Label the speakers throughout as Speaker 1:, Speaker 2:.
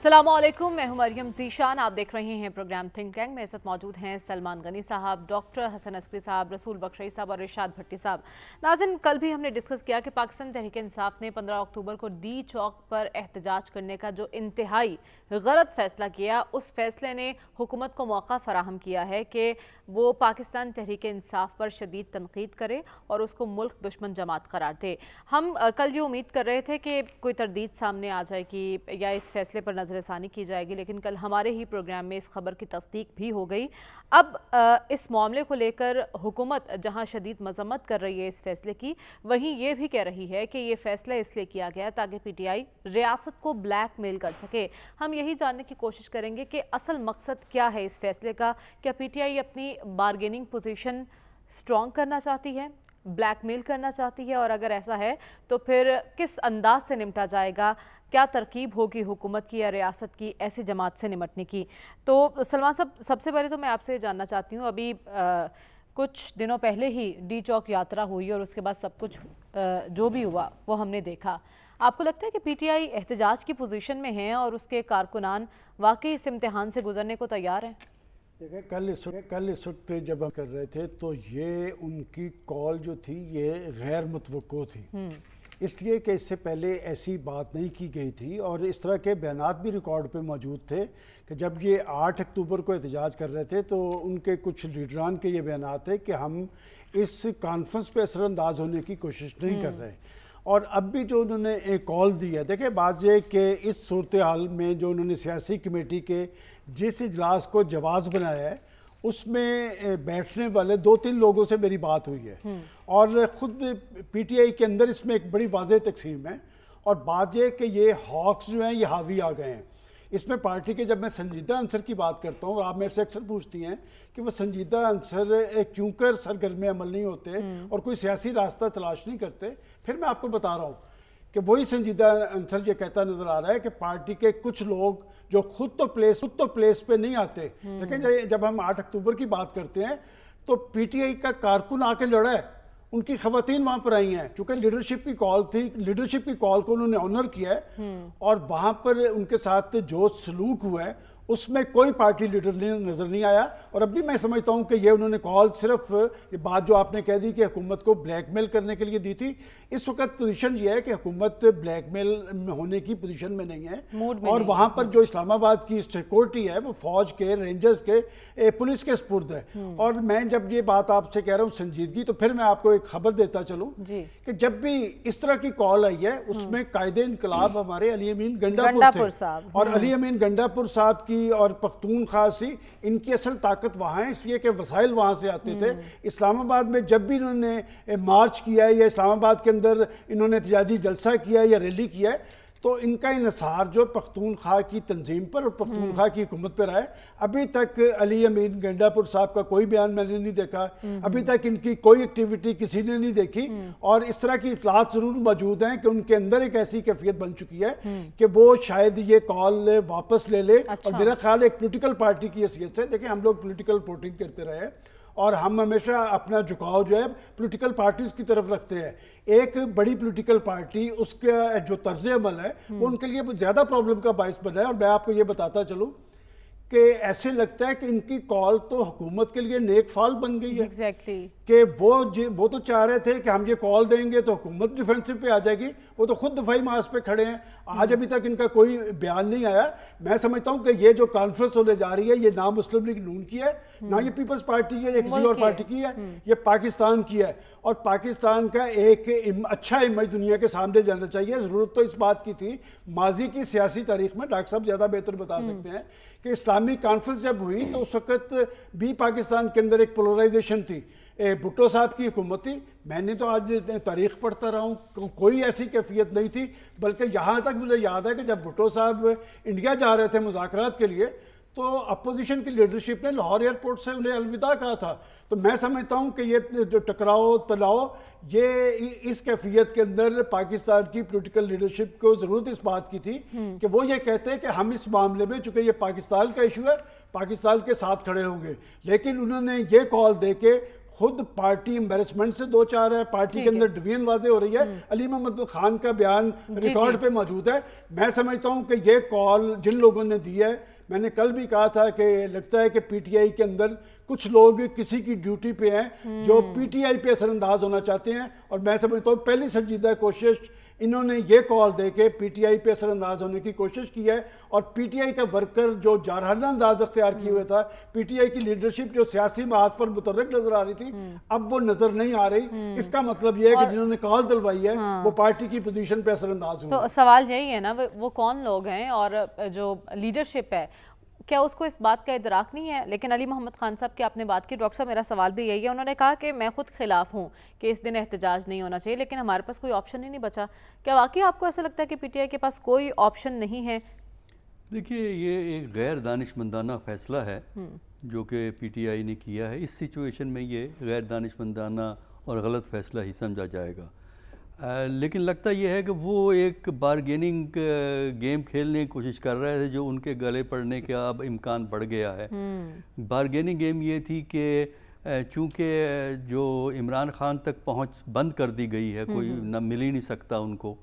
Speaker 1: अस्सलाम वालेकुम मैं हूं मरियम जीशान आप देख रहे हैं प्रोग्राम थिंक टैंक मेरे साथ मौजूद हैं सलमान गनी साहब डॉक्टर हसन अस्करी साहब रसूल बख्शी साहब और रिशाद भट्टी साहब नाजिन कल भी हमने डिस्कस किया कि पाकिस्तान तहरीक इंसाफ ने 15 अक्टूबर को डी चौक पर एहतजाज करने का जो इंतहाई गलत फैसला किया उस फैसले ने हुकूमत को मौका फराहम किया है कि वो पाकिस्तान तहरीक इंसाफ पर शदीद तनकीद करे और उसको मुल्क दुश्मन जमात करार दे हम कल ये उम्मीद कर रहे थे कि कोई तरदीद सामने आ जाएगी या इस फैसले पर नजर नज़र नज़रसानी की जाएगी लेकिन कल हमारे ही प्रोग्राम में इस खबर की तस्दीक भी हो गई अब इस मामले को लेकर हुकूमत जहां शदीद मजम्मत कर रही है इस फैसले की वहीं ये भी कह रही है कि ये फैसला इसलिए किया गया ताकि पीटीआई रियासत को ब्लैक मेल कर सके हम यही जानने की कोशिश करेंगे कि असल मकसद क्या है इस फैसले का क्या आई अपनी बारगेनिंग पोजिशन स्ट्रॉन्ग करना चाहती है ब्लैकमेल करना चाहती है और अगर ऐसा है तो फिर किस अंदाज से निपटा जाएगा क्या तरकीब होगी हुकूमत की या रियासत की ऐसी जमात से निमटने की तो सलमान साहब सब, सबसे पहले तो मैं आपसे जानना चाहती हूँ अभी आ, कुछ दिनों पहले ही डी चौक यात्रा हुई और उसके बाद सब कुछ आ, जो भी हुआ वो हमने देखा आपको लगता है कि पीटीआई एहतजाज की पोजीशन में है और उसके कारकुनान वाकई इस इम्तहान से गुजरने को तैयार हैं
Speaker 2: देखिए कल इस कल इस वक्त जब हम कर रहे थे तो ये उनकी कॉल जो थी ये गैर मतवक़ थी हम्म। इसलिए कि इससे पहले ऐसी बात नहीं की गई थी और इस तरह के बयान भी रिकॉर्ड पे मौजूद थे कि जब ये 8 अक्टूबर को एहतजाज कर रहे थे तो उनके कुछ लीडरान के ये बयान थे कि हम इस कॉन्फ्रेंस पे असरअंदाज होने की कोशिश नहीं कर रहे और अब भी जो उन्होंने एक कॉल दी है देखिए बात यह कि इस सूरत हाल में जो उन्होंने सियासी कमेटी के जिस इजलास को जवाब बनाया है उसमें बैठने वाले दो तीन लोगों से मेरी बात हुई है हम्म। और ख़ुद पीटीआई के अंदर इसमें एक बड़ी वाज तकसीम है और बात यह कि ये हॉक्स जो हैं ये हावी आ गए हैं इसमें पार्टी के जब मैं संजीदा अंसर की बात करता हूँ आप मेरे से अक्सर पूछती हैं कि वो संजीदा अंसर क्यों कर सरगर्मी अमल नहीं होते हम्म। और कोई सियासी रास्ता तलाश नहीं करते फिर मैं आपको बता रहा हूँ कि वही संजीदा अंसर ये कहता नजर आ रहा है कि पार्टी के कुछ लोग जो खुद तो प्लेस खुद तो प्लेस पे नहीं आते देखें हम्म। जब हम 8 अक्टूबर की बात करते हैं तो पीटीआई का कारकुन आके लड़ा है उनकी खवतन वहां पर आई हैं चूंकि लीडरशिप की कॉल थी लीडरशिप की कॉल को उन्होंने ऑनर किया है हम्म। और वहां पर उनके साथ जो सलूक हुआ है उसमें कोई पार्टी लीडर नहीं नज़र नहीं आया और अब भी मैं समझता हूं कि ये उन्होंने कॉल सिर्फ ये बात जो आपने कह दी कि हुकूमत को ब्लैकमेल करने के लिए दी थी इस वक्त पोजीशन ये है कि हुकूमत ब्लैकमेल होने की पोजीशन में नहीं है और वहां पर जो इस्लामाबाद की सिक्योरिटी है वो फौज के रेंजर्स के पुलिस के स्पुर्द है हम्म। और मैं जब ये बात आपसे कह रहा हूँ संजीदगी तो फिर मैं आपको एक खबर देता चलूँ कि जब भी इस तरह की कॉल आई है हम्म। उसमें कायदे इनकलाब हमारे अली अमीन गंडापुर और हम्म। अली अमीन गंडापुर साहब की वापी और पख्तून खासी इनकी असल ताकत वहाँ है इसलिए कि वसाइल वहाँ से आते थे हम्म। इस्लामाबाद में जब भी इन्होंने मार्च किया है या इस्लामाबाद के अंदर इन्होंने एहतजाजी जलसा किया है या रैली किया है तो इनका इसार जो पख्तूनख्वा की तंजीम पर और पख्तूनख्वा की हुकूमत पर आए अभी तक अली अमीन गेंडापुर साहब का कोई बयान मैंने नहीं देखा अभी तक इनकी कोई एक्टिविटी किसी ने नहीं देखी और इस तरह की इतलात ज़रूर मौजूद हैं कि उनके अंदर एक ऐसी कैफियत बन चुकी है कि वो शायद ये कॉल वापस ले ले अच्छा। और मेरा ख्याल एक पोलिटिकल पार्टी की हैसियत से देखें हम लोग पोलिटिकल रिपोर्टिंग करते रहे और हम हमेशा अपना झुकाव जो है पॉलिटिकल पार्टीज की तरफ रखते हैं एक बड़ी पॉलिटिकल पार्टी उसका जो तर्ज अमल है वो हम्म। उनके लिए ज़्यादा प्रॉब्लम का बायस बना है और मैं आपको ये बताता चलूँ कि ऐसे लगता है कि इनकी कॉल तो हुकूमत के लिए नेक फाल बन गई है exactly. कि वो वो तो चाह रहे थे कि हम ये कॉल देंगे तो हुकूमत डिफेंसिव पे आ जाएगी वो तो खुद दफाई मार्च पे खड़े हैं आज अभी तक इनका कोई बयान नहीं आया मैं समझता हूँ कि ये जो कॉन्फ्रेंस होने जा रही है ये ना मुस्लिम लीग नून की है ना ये पीपल्स पार्टी है या किसी और पार्टी की है ये पाकिस्तान की है और पाकिस्तान का एक अच्छा इमेज दुनिया के सामने जाना चाहिए ज़रूरत तो इस बात की थी माजी की सियासी तारीख में डॉक्टर साहब ज़्यादा बेहतर बता हम्म। सकते हैं कि इस्लाम आर्मी कॉन्फ्रेंस जब हुई तो उस वक्त भी पाकिस्तान के अंदर एक पोलराइजेशन थी भुट्टो साहब की हुकूमत थी मैंने तो आज तारीख पढ़ता रहा हूँ को, कोई ऐसी कैफियत नहीं थी बल्कि यहाँ तक मुझे याद है कि जब भुट्टो साहब इंडिया जा रहे थे मुजाकर के लिए तो अपोजिशन की लीडरशिप ने लाहौर एयरपोर्ट से उन्हें अलविदा कहा था तो मैं समझता हूँ कि ये जो टकराव तलाव ये इस कैफियत के अंदर पाकिस्तान की पॉलिटिकल लीडरशिप को ज़रूरत इस बात की थी हम्म। कि वो ये कहते हैं कि हम इस मामले में चूंकि ये पाकिस्तान का इशू है पाकिस्तान के साथ खड़े होंगे लेकिन उन्होंने ये कॉल दे के खुद पार्टी एम्बेसमेंट से दो चार है पार्टी के अंदर डिवीजन वाजे हो रही है हम्म। अली मोहम्मद खान का बयान रिकॉर्ड पे मौजूद है मैं समझता हूँ कि ये कॉल जिन लोगों ने दी है मैंने कल भी कहा था कि लगता है कि पीटीआई के अंदर कुछ लोग किसी की ड्यूटी पे हैं जो पीटीआई हम्म। पे असरअंदाज होना चाहते हैं और मैं समझता हूँ पहली संजीदा कोशिश इन्होंने ये कॉल दे के पीटीआई पे असरअंदाज होने की कोशिश की है और पीटीआई का वर्कर जो जारहाना अंदाज अख्तियार किए हुए था पीटीआई की लीडरशिप जो सियासी महाज पर मुतरक नजर आ रही थी हम्म। अब वो नजर नहीं आ रही हम्म। इसका मतलब यह है कि जिन्होंने कॉल दिलवाई है हाँ। वो पार्टी की पोजिशन पे असरअंदाज हुए तो
Speaker 1: सवाल यही है ना वो कौन लोग हैं और जो लीडरशिप है क्या उसको इस बात का इतराक नहीं है लेकिन अली मोहम्मद खान साहब की आपने बात की डॉक्टर साहब मेरा सवाल भी यही है उन्होंने कहा कि मैं खुद खिलाफ हूँ कि इस दिन एहतजाज नहीं होना चाहिए लेकिन हमारे पास कोई ऑप्शन ही नहीं बचा क्या वाकई आपको ऐसा लगता है कि पीटीआई के पास कोई ऑप्शन नहीं है
Speaker 3: देखिए ये एक गैर दानिशमंदाना फैसला है हम्म। जो कि पी ने किया है इस सिचुएशन में ये गैर दानिशमंदाना और गलत फैसला ही समझा जाएगा लेकिन लगता यह है कि वो एक बारगेनिंग गेम खेलने की कोशिश कर रहे थे जो उनके गले पड़ने का अब इम्कान बढ़ गया है बारगेनिंग गेम हम्म। ये थी कि चूँकि जो इमरान खान तक पहुँच बंद कर दी गई है कोई हम्म। न मिल ही नहीं सकता उनको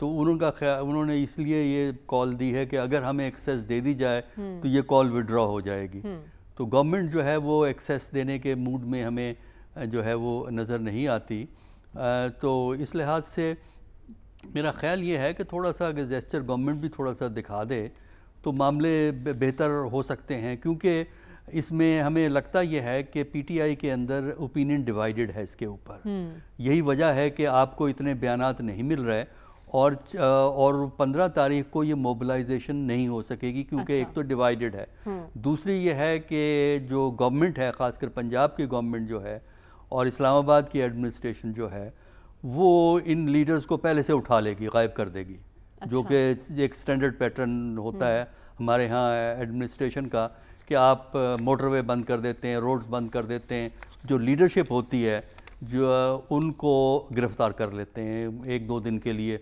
Speaker 3: तो उनका ख्याल उन्होंने इसलिए ये कॉल दी है कि अगर हमें एक्सेस दे दी जाए हम्म। तो ये कॉल विड्रॉ हो जाएगी तो गवर्नमेंट जो है वो एक्सेस देने के मूड में हमें जो है वो नज़र नहीं आती तो इस लिहाज से मेरा ख्याल ये है कि थोड़ा सा अगर जेस्चर गवर्नमेंट भी थोड़ा सा दिखा दे तो मामले बेहतर हो सकते हैं क्योंकि इसमें हमें लगता यह है कि पीटीआई के अंदर ओपिनियन डिवाइडेड है इसके ऊपर हम्म। यही वजह है कि आपको इतने बयान नहीं मिल रहे और और 15 तारीख को ये मोबिलाइजेशन नहीं हो सकेगी क्योंकि अच्छा। एक तो डिवाइडेड है हम्म। दूसरी ये है कि जो गवर्नमेंट है खासकर पंजाब की गवर्नमेंट जो है और इस्लामाबाद की एडमिनिस्ट्रेशन जो है वो इन लीडर्स को पहले से उठा लेगी गायब कर देगी अच्छा। जो कि एक स्टैंडर्ड पैटर्न होता हम्म। है हमारे यहाँ एडमिनिस्ट्रेशन का कि आप मोटरवे बंद कर देते हैं रोड्स बंद कर देते हैं जो लीडरशिप होती है जो उनको गिरफ्तार कर लेते हैं एक दो दिन के लिए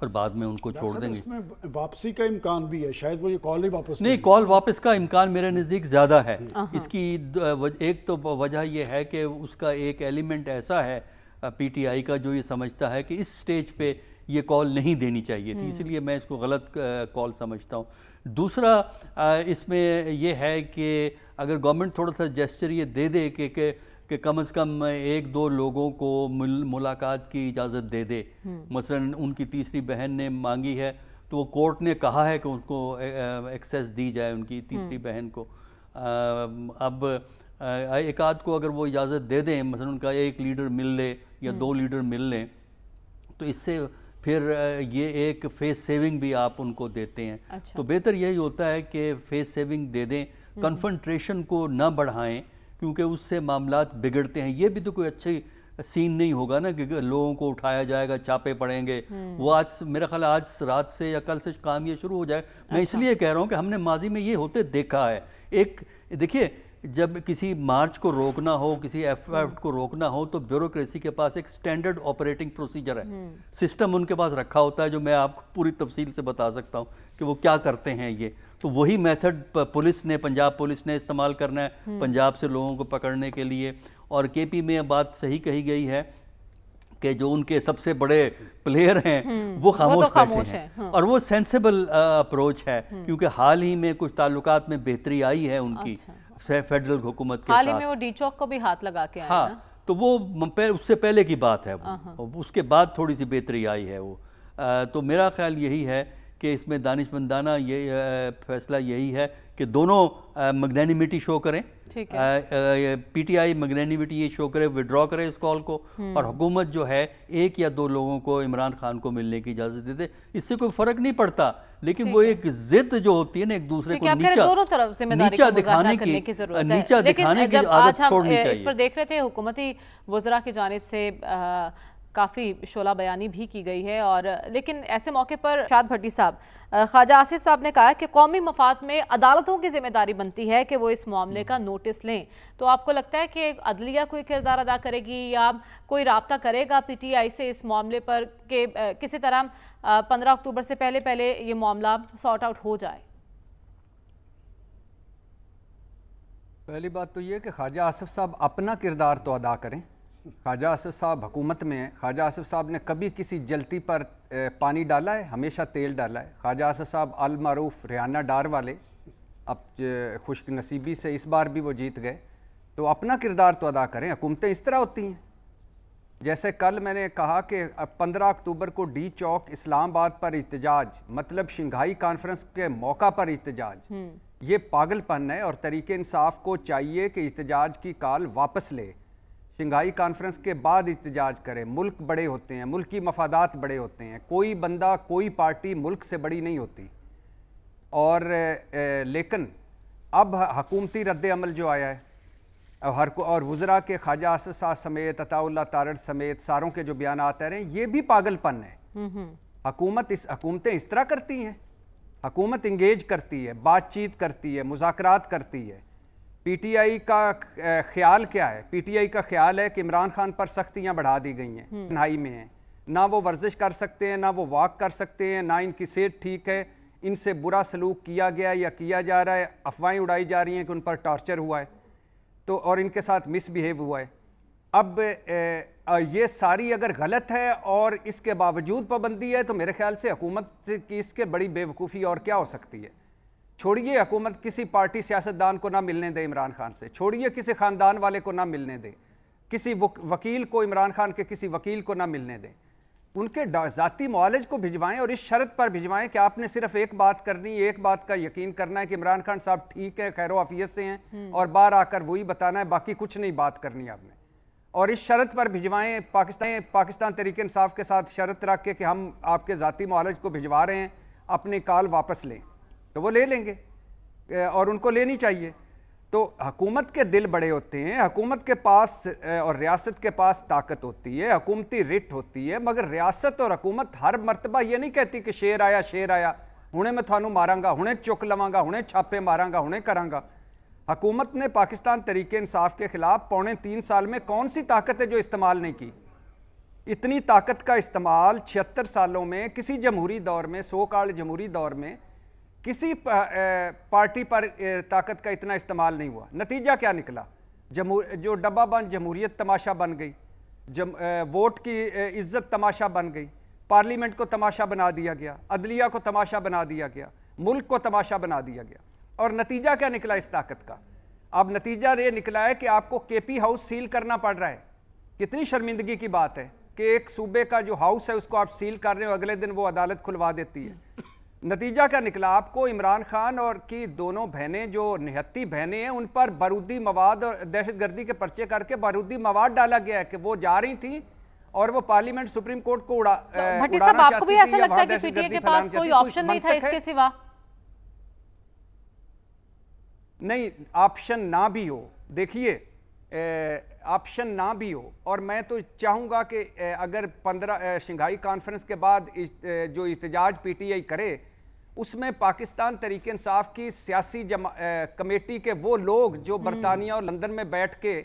Speaker 3: फिर बाद में उनको छोड़ देंगे
Speaker 2: इसमें वापसी का इम्कान भी है शायद वो ये कॉल ही वापस
Speaker 3: नहीं कॉल वापस का इम्कान मेरे नज़दीक ज़्यादा है हाँ, हाँ। इसकी एक तो वजह यह है कि उसका एक एलिमेंट ऐसा है पीटीआई का जो ये समझता है कि इस स्टेज पे ये कॉल नहीं देनी चाहिए थी हम्म। इसलिए मैं इसको गलत कॉल समझता हूँ दूसरा इसमें यह है कि अगर गवर्नमेंट थोड़ा सा जेस्चर ये दे दे कि कि कम से कम एक दो लोगों को मुलाकात की इजाज़त दे दे हम्म। मसलन उनकी तीसरी बहन ने मांगी है तो वो कोर्ट ने कहा है कि उनको एक्सेस दी जाए उनकी तीसरी हम्म। बहन को आ, अब एक आध को अगर वो इजाज़त दे दें मसलन उनका एक लीडर मिल ले या दो हम्म। लीडर मिल लें तो इससे फिर ये एक फेस सेविंग भी आप उनको देते हैं अच्छा। तो बेहतर यही होता है कि फेस सेविंग दे दें कन्फंट्रेशन को ना बढ़ाएं क्योंकि उससे मामला बिगड़ते हैं ये भी तो कोई अच्छी सीन नहीं होगा ना कि लोगों को उठाया जाएगा छापे पड़ेंगे हम्म। वो आज मेरा ख्याल आज रात से या कल से काम ये शुरू हो जाए अच्छा। मैं इसलिए कह रहा हूँ कि हमने माजी में ये होते देखा है एक देखिए जब किसी मार्च को रोकना हो किसी एफ हम्म। को रोकना हो तो ब्यूरोक्रेसी के पास एक स्टैंडर्ड ऑपरेटिंग प्रोसीजर है हम्म। सिस्टम उनके पास रखा होता है जो मैं आपको पूरी तफसील से बता सकता हूँ कि वो क्या करते हैं ये तो वही मेथड पुलिस ने पंजाब पुलिस ने इस्तेमाल करना है हम्म। पंजाब से लोगों को पकड़ने के लिए और केपी में बात सही कही गई है कि जो उनके सबसे बड़े प्लेयर हैं हम्म। वो तो खामोश तो हैं, हैं। हाँ। और वो सेंसेबल अप्रोच है हम्म। क्योंकि हाल ही में कुछ ताल्लुकात में बेहतरी आई है उनकी अच्छा। फेडरल हुकूमत के हाल ही में वो
Speaker 1: डी चौक को भी हाथ लगा के हाँ
Speaker 3: तो वो उससे पहले की बात है वो हाँ, हाँ। उसके बाद थोड़ी सी बेहतरी आई है वो तो मेरा ख्याल यही है कि इसमें दानिश मंदाना ये फैसला यही है कि दोनों मगनैनिमिटी शो करें पी टी आई मगनैनिमिटी ये शो करे विड्रॉ करे इस कॉल को हम्म। और हुकूमत जो है एक या दो लोगों को इमरान खान को मिलने की इजाज़त देते इससे कोई फ़र्क नहीं पड़ता लेकिन वो एक जिद जो होती है ना एक दूसरे को नीचा दोनों
Speaker 1: तरफ से नीचा दिखाने की, की जरूरत नीचा दिखाने की आदत छोड़नी चाहिए इस पर देख रहे थे हुकूमती वजरा की जानब से काफ़ी शोला बयानी भी की गई है और लेकिन ऐसे मौके पर शाद भट्टी साहब ख्वाजा आसिफ साहब ने कहा कि कौमी मफाद में अदालतों की जिम्मेदारी बनती है कि वो इस मामले का नोटिस लें तो आपको लगता है कि अदलिया कोई किरदार अदा करेगी या कोई रबता करेगा पी टी आई से इस मामले पर कि किसी तरह पंद्रह अक्टूबर से पहले पहले ये मामला सॉर्ट आउट हो जाए
Speaker 4: पहली बात तो ये कि ख्वाजा आसिफ साहब अपना किरदार तो अदा करें ख्वाजा आसफ़ साहब हुकूमत में ख्वाजा आसफ़ साहब ने कभी किसी जलती पर पानी डाला है हमेशा तेल डाला है ख्वाजा आसफ़ साहब अलमारूफ रिहाना डार वाले अब खुश नसीबी से इस बार भी वो जीत गए तो अपना किरदार तो अदा करें हुकूमतें इस तरह होती हैं जैसे कल मैंने कहा कि पंद्रह अक्टूबर को डी चौक इस्लामाबाद पर इतजाज मतलब शंघाई कॉन्फ्रेंस के मौका पर इतजाज हम्म। ये पागलपन है और तरीके इंसाफ को चाहिए कि इतजाज की काल वापस ले शंघाई कॉन्फ्रेंस के बाद इतजाज करें मुल्क बड़े होते हैं मुल्क की मफादात बड़े होते हैं कोई बंदा कोई पार्टी मुल्क से बड़ी नहीं होती और लेकिन अब हकूमती रद्द अमल जो आया है और हर को और वज़रा के ख्वाजा साह समेत अताउल्ला तारड़ समेत सारों के जो बयान आते रहे ये भी पागलपन है हकूमत इस हकूमतें इस तरह करती हैं हकूमत इंगेज करती है बातचीत करती है मुजात करती है पीटीआई का ख्याल क्या है पीटीआई का ख्याल है कि इमरान खान पर सख्तियां बढ़ा दी गई हैं हम्म। तनाई में हैं ना वो वर्जिश कर सकते हैं ना वो वॉक कर सकते हैं ना इनकी सेहत ठीक है इनसे बुरा सलूक किया गया या किया जा रहा है अफवाहें उड़ाई जा रही हैं कि उन पर टॉर्चर हुआ है तो और इनके साथ मिसबिहेव हुआ है अब ए, ये सारी अगर गलत है और इसके बावजूद पाबंदी है तो मेरे ख्याल से हुकूमत की इसके बड़ी बेवकूफ़ी और क्या हो सकती है छोड़िए हुकूमत किसी पार्टी सियासतदान को ना मिलने दे इमरान खान से छोड़िए किसी ख़ानदान वाले को ना मिलने दे किसी वकील को इमरान खान के किसी वकील को ना मिलने दें उनके ज़ाती मुआलज को भिजवाएं और इस शर्त पर भिजवाएं कि आपने सिर्फ एक बात करनी है एक बात का यकीन करना है कि इमरान खान साहब ठीक है खैर वफियत से हैं हम्म। और बाहर आकर वही बताना है बाकी कुछ नहीं बात करनी आपने और इस शर्त पर भिजवाएं पाकिस्तान पाकिस्तान तरीके इंसाफ के साथ शर्त रख के कि हम आपके ज़ाती मुआलज को भिजवा रहे हैं अपनी काल वापस लें तो वो ले लेंगे और उनको लेनी चाहिए तो हकूमत के दिल बड़े होते हैं हकूमत के पास और रियासत के पास ताकत होती है हकूमती रिट होती है मगर रियासत और हकूमत हर मरतबा ये नहीं कहती कि शेर आया शेर आया हूने मैं थानू मारांगा हूने चुक लवागा हूने छापे मारांगा हूने करांगा हकूमत ने पाकिस्तान तरीके इंसाफ के खिलाफ पौने तीन साल में कौन सी ताकत है जो इस्तेमाल नहीं की इतनी ताकत का इस्तेमाल छिहत्तर सालों में किसी जमहूरी दौर में सो काल जमहूरी दौर में किसी पार्टी पर ताकत का इतना इस्तेमाल नहीं हुआ नतीजा क्या निकला जमू जो डब्बा बंद जमहूरियत तमाशा बन गई जम वोट की इज्जत तमाशा बन गई पार्लियामेंट को तमाशा बना दिया गया अदलिया को तमाशा बना दिया गया मुल्क को तमाशा बना दिया गया और नतीजा क्या निकला इस ताकत का अब नतीजा ये निकला है कि आपको केपी हाउस सील करना पड़ रहा है कितनी शर्मिंदगी की बात है कि एक सूबे का जो हाउस है उसको आप सील कर रहे हो अगले दिन वो अदालत खुलवा देती है नतीजा क्या निकला आपको इमरान खान और की दोनों बहनें जो निहत्ती बहनें हैं उन पर बारूदी मवाद और दहशतगर्दी के पर्चे करके बारूदी मवाद डाला गया है कि वो जा रही थी और वो पार्लियामेंट सुप्रीम कोर्ट को उड़ा तो भट्टी साहब आपको भी ऐसा लगता है कि पीटीए के पास कोई ऑप्शन नहीं था इसके सिवा नहीं ऑप्शन ना भी हो देखिए ऑप्शन ना भी हो और मैं तो चाहूंगा कि अगर पंद्रह शंघाई कॉन्फ्रेंस के बाद जो इतजाज पीटीआई करे उसमें पाकिस्तान तरीक इंसाफ की सियासी कमेटी के वो लोग जो हम्म। बरतानिया और लंदन में बैठ के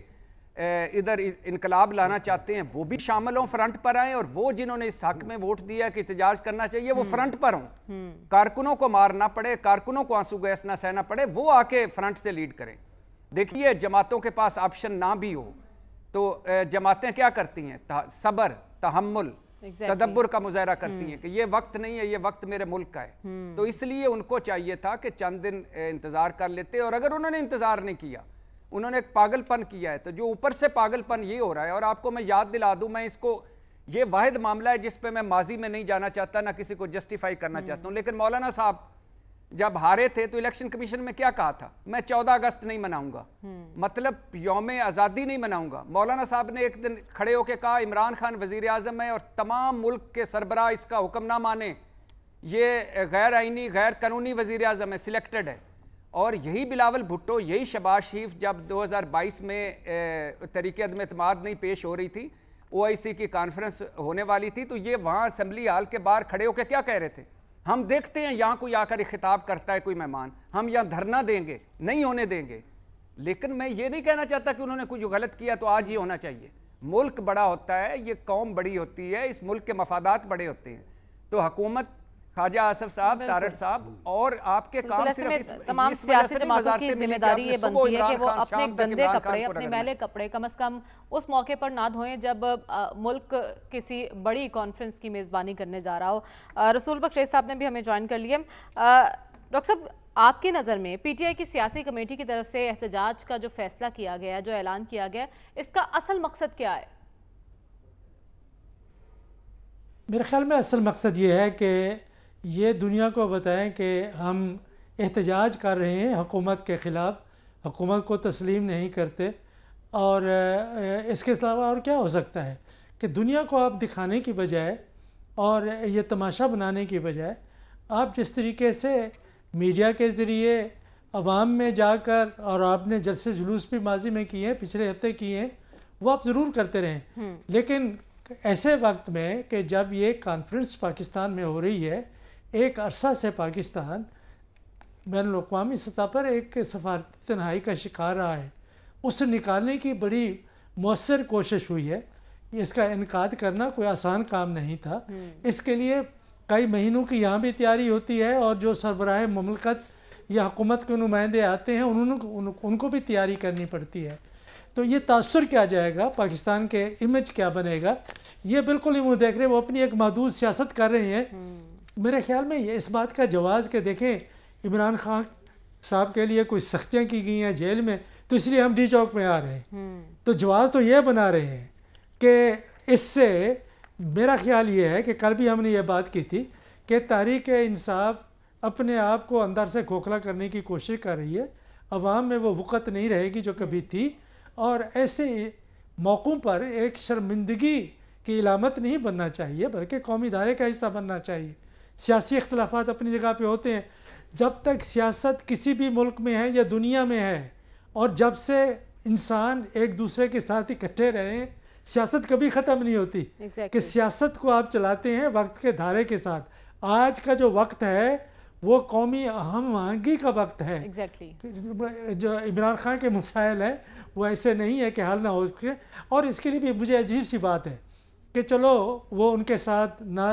Speaker 4: इधर इनकलाब लाना चाहते हैं वो भी शामिल हों फ्रंट पर आए और वो जिन्होंने इस हक में वोट दिया कि इतजाज करना चाहिए वो हम्म। फ्रंट पर हों हम्म। कारकुनों को मारना पड़े कारकुनों को आंसू गैस ना सहना पड़े वो आके फ्रंट से लीड करें देखिए जमातों के पास ऑप्शन ना भी हो तो जमातें क्या करती हैं सबर तहमुल exactly. तदब्बर का मुजाहरा करती हम्म। हैं कि ये वक्त नहीं है ये वक्त मेरे मुल्क का है हम्म। तो इसलिए उनको चाहिए था कि चंद दिन इंतज़ार कर लेते और अगर उन्होंने इंतज़ार नहीं किया उन्होंने एक पागलपन किया है तो जो ऊपर से पागलपन ये हो रहा है और आपको मैं याद दिला दूं मैं इसको ये वाहिद मामला है जिस पे मैं माजी में नहीं जाना चाहता ना किसी को जस्टिफाई करना हम्म। चाहता हूँ लेकिन मौलाना साहब जब हारे थे तो इलेक्शन कमीशन में क्या कहा था मैं चौदह अगस्त नहीं मनाऊंगा हम्म। मतलब योम आज़ादी नहीं मनाऊंगा मौलाना साहब ने एक दिन खड़े होकर कहा इमरान खान वजीर अजम है और तमाम मुल्क के सरबरा इसका हुक्म ना माने ये गैर आइनी गैर कानूनी वजीर अजम है सिलेक्टेड है और यही बिलावल भुट्टो यही शबाज शरीफ जब बाईस में तरीके अदम अतमाद नहीं पेश हो रही थी ओ आई सी की कॉन्फ्रेंस होने वाली थी तो ये वहां असम्बली हाल के बाहर खड़े होकर क्या कह रहे थे हम देखते हैं यहाँ कोई आकर खिताब करता है कोई मेहमान हम यहाँ धरना देंगे नहीं होने देंगे लेकिन मैं ये नहीं कहना चाहता कि उन्होंने कुछ गलत किया तो आज ही होना चाहिए मुल्क बड़ा होता है ये कौम बड़ी होती है इस मुल्क के मफादात बड़े होते हैं तो हकूमत खाजा आसफ साहब तारड़ साहब और आपके काम सिर्फ तमाम सियासी जमातों की जिम्मेदारी ये बनती है कि वो अपने गंदे कपड़े अपने मैले
Speaker 1: कपड़े कम अज कम उस मौके पर ना धोएं जब मुल्क किसी बड़ी कॉन्फ्रेंस की मेज़बानी करने जा रहा हो रसूल बख्शेज साहब ने भी हमें ज्वाइन कर लिया डॉक्टर साहब आपकी नज़र में आई की सियासी कमेटी की तरफ से एहतजाज का जो फैसला किया गया जो ऐलान किया गया इसका असल मकसद क्या है
Speaker 5: मेरे ख्याल में असल मकसद ये है कि ये दुनिया को बताएं कि हम एहतजाज कर रहे हैं हकूमत के ख़िलाफ़ हुकूमत को तस्लीम नहीं करते और इसके अलावा और क्या हो सकता है कि दुनिया को आप दिखाने की बजाय और ये तमाशा बनाने की बजाय आप जिस तरीके से मीडिया के ज़रिए अवाम में जाकर और आपने जलसे जुलूस भी माजी में किए हैं पिछले हफ्ते किए हैं वो आप ज़रूर करते रहें हम्म। लेकिन ऐसे वक्त में कि जब ये कॉन्फ्रेंस पाकिस्तान में हो रही है एक अरसा से पाकिस्तान बैन अवी सतह पर एक सफारती तनहाई का शिकार रहा है उसे निकालने की बड़ी मौसर कोशिश हुई है इसका इनका करना कोई आसान काम नहीं था हम्म। इसके लिए कई महीनों की यहाँ भी तैयारी होती है और जो सरबराह ममलकत या हुकूमत के नुमाइंदे आते हैं उन्होंने उन, उनको भी तैयारी करनी पड़ती है तो ये तासर क्या जाएगा पाकिस्तान के इमेज क्या बनेगा ये बिल्कुल ही मुँह देख रहे हैं वो अपनी एक महदूद सियासत कर रहे हैं हम्म। मेरे ख्याल में ये इस बात का जवाज़ के देखें इमरान खान साहब के लिए कुछ सख्तियाँ की गई हैं जेल में तो इसलिए हम डी चौक में आ रहे हैं हम्म। तो जवाब तो ये बना रहे हैं कि इससे मेरा ख्याल ये है कि कल भी हमने ये बात की थी कि तारीख़ इंसाफ अपने आप को अंदर से खोखला करने की कोशिश कर रही है अवाम में वो वक़्त नहीं रहेगी जो कभी थी और ऐसे मौक़ों पर एक शर्मिंदगी की इलामत नहीं बनना चाहिए बल्कि कौमी दायरे का हिस्सा बनना चाहिए सियासी इख्तलाफात अपनी जगह पर होते हैं जब तक सियासत किसी भी मुल्क में है या दुनिया में है और जब से इंसान एक दूसरे के साथ इकट्ठे रहें सियासत कभी ख़त्म नहीं होती exactly. कि सियासत को आप चलाते हैं वक्त के धारे के साथ आज का जो वक्त है वो कौमी अहम आहंगी का वक्त है exactly. जो इमरान खान के मसाइल हैं वो ऐसे नहीं है कि हल ना हो सके और इसके लिए भी मुझे अजीब सी बात है कि चलो वो उनके साथ ना